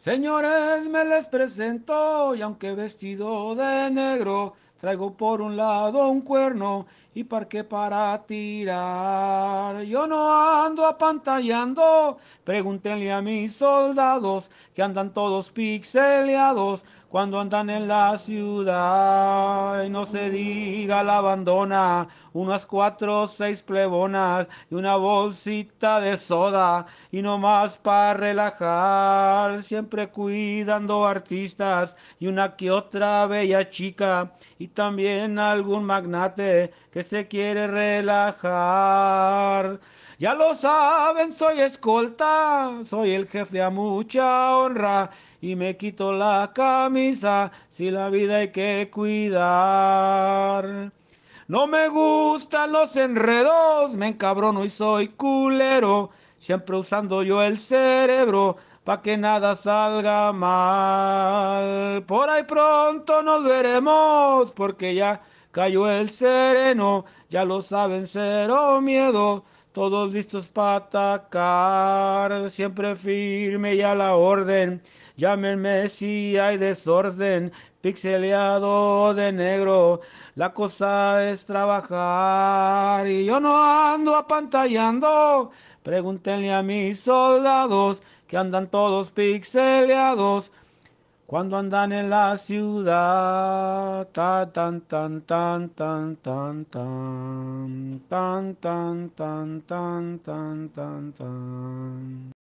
Señores, me les presento y aunque vestido de negro, traigo por un lado un cuerno y qué para tirar. Yo no ando apantallando, pregúntenle a mis soldados que andan todos pixeleados cuando andan en la ciudad. Y no se diga la abandona, unas cuatro o seis plebonas y una bolsita de soda. Y no más para relajar, siempre cuidando artistas y una que otra bella chica. Y también algún magnate que se quiere relajar. Ya lo saben, soy escolta, soy el jefe a mucha honra y me quito la camisa si la vida hay que cuidar. No me gustan los enredos, me encabrono y soy culero, siempre usando yo el cerebro para que nada salga mal. Por ahí pronto nos veremos, porque ya cayó el sereno, ya lo saben, cero miedo, todos listos para atacar, siempre firme y a la orden. Llámenme si hay desorden, pixeleado de negro. La cosa es trabajar y yo no ando apantallando. Pregúntenle a mis soldados que andan todos pixeleados. Cuando andan en la ciudad, ta tan tan tan tan tan tan tan tan tan tan tan tan tan